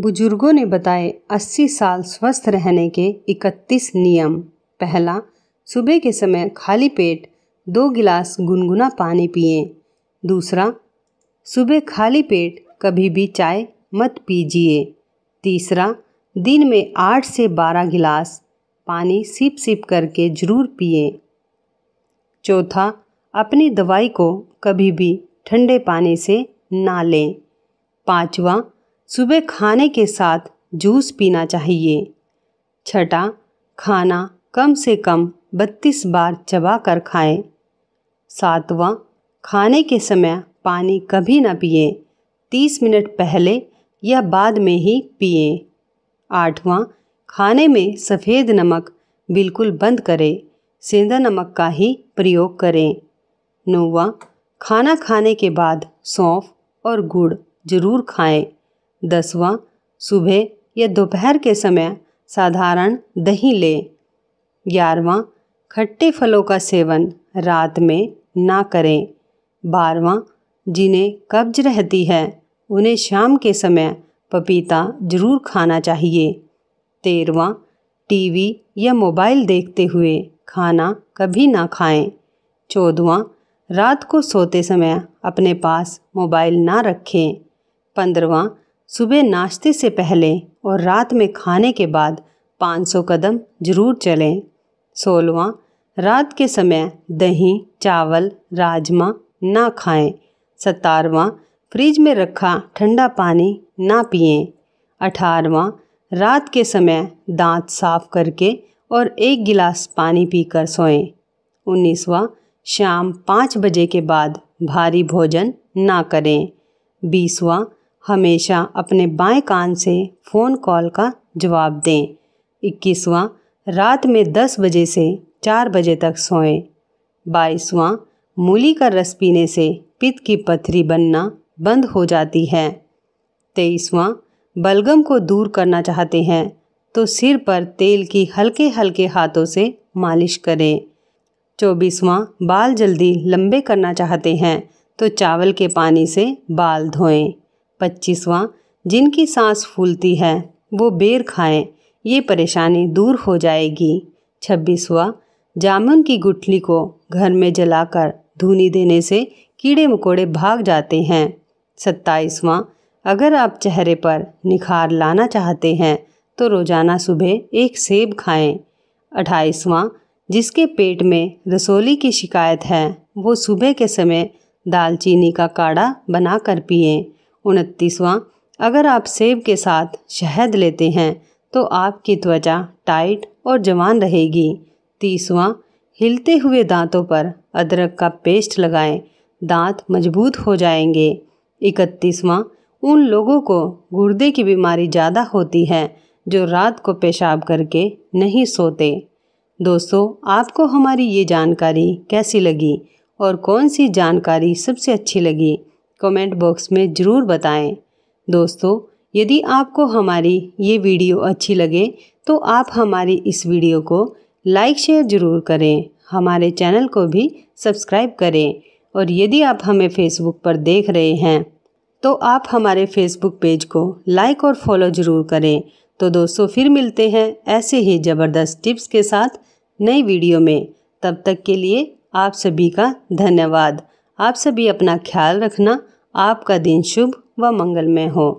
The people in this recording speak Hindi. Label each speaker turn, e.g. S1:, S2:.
S1: बुजुर्गों ने बताए 80 साल स्वस्थ रहने के 31 नियम पहला सुबह के समय खाली पेट दो गिलास गुनगुना पानी पिए दूसरा सुबह खाली पेट कभी भी चाय मत पीजिए तीसरा दिन में आठ से बारह गिलास पानी सिप सिप करके जरूर पिए चौथा अपनी दवाई को कभी भी ठंडे पानी से ना लें पाँचवा सुबह खाने के साथ जूस पीना चाहिए छठा खाना कम से कम 32 बार चबा कर खाएँ सातवां खाने के समय पानी कभी ना पिए 30 मिनट पहले या बाद में ही पिए आठवां खाने में सफ़ेद नमक बिल्कुल बंद करें सेंधा नमक का ही प्रयोग करें नौवा खाना खाने के बाद सौंफ और गुड़ ज़रूर खाएं। दसवां सुबह या दोपहर के समय साधारण दही लें ग्यारहवां खट्टे फलों का सेवन रात में ना करें बारवा जिन्हें कब्ज रहती है उन्हें शाम के समय पपीता जरूर खाना चाहिए तेरवा टीवी या मोबाइल देखते हुए खाना कभी ना खाएं चौदवा रात को सोते समय अपने पास मोबाइल ना रखें पंद्रवा सुबह नाश्ते से पहले और रात में खाने के बाद 500 कदम जरूर चलें सोलवा रात के समय दही चावल राजमा ना खाएं सतारवा फ्रिज में रखा ठंडा पानी ना पिएं अठारवा रात के समय दांत साफ करके और एक गिलास पानी पीकर सोएं उन्नीसवा शाम पाँच बजे के बाद भारी भोजन ना करें बीसवा हमेशा अपने बाएं कान से फ़ोन कॉल का जवाब दें इक्कीसवां रात में 10 बजे से 4 बजे तक सोएं बाईसवां मूली का रस पीने से पित्त की पथरी बनना बंद हो जाती है तेईसवां बलगम को दूर करना चाहते हैं तो सिर पर तेल की हल्के हल्के हाथों से मालिश करें चौबीसवां बाल जल्दी लंबे करना चाहते हैं तो चावल के पानी से बाल धोएं पच्चीसवां जिनकी सांस फूलती है वो बेर खाएं ये परेशानी दूर हो जाएगी छब्बीसवा जामुन की गुठली को घर में जलाकर धुनी देने से कीड़े मकोड़े भाग जाते हैं सत्ताईसवां अगर आप चेहरे पर निखार लाना चाहते हैं तो रोज़ाना सुबह एक सेब खाएं अट्ठाईसवां जिसके पेट में रसोली की शिकायत है वो सुबह के समय दालचीनी का काढ़ा बनाकर पिएं उनतीसवां अगर आप सेब के साथ शहद लेते हैं तो आपकी त्वचा टाइट और जवान रहेगी तीसवां हिलते हुए दांतों पर अदरक का पेस्ट लगाएं दांत मजबूत हो जाएंगे इकतीसवां उन लोगों को गुर्दे की बीमारी ज़्यादा होती है जो रात को पेशाब करके नहीं सोते दोस्तों आपको हमारी ये जानकारी कैसी लगी और कौन सी जानकारी सबसे अच्छी लगी कमेंट बॉक्स में ज़रूर बताएं दोस्तों यदि आपको हमारी ये वीडियो अच्छी लगे तो आप हमारी इस वीडियो को लाइक शेयर ज़रूर करें हमारे चैनल को भी सब्सक्राइब करें और यदि आप हमें फेसबुक पर देख रहे हैं तो आप हमारे फेसबुक पेज को लाइक और फॉलो ज़रूर करें तो दोस्तों फिर मिलते हैं ऐसे ही ज़बरदस्त टिप्स के साथ नई वीडियो में तब तक के लिए आप सभी का धन्यवाद आप सभी अपना ख्याल रखना आपका दिन शुभ व मंगलमय हो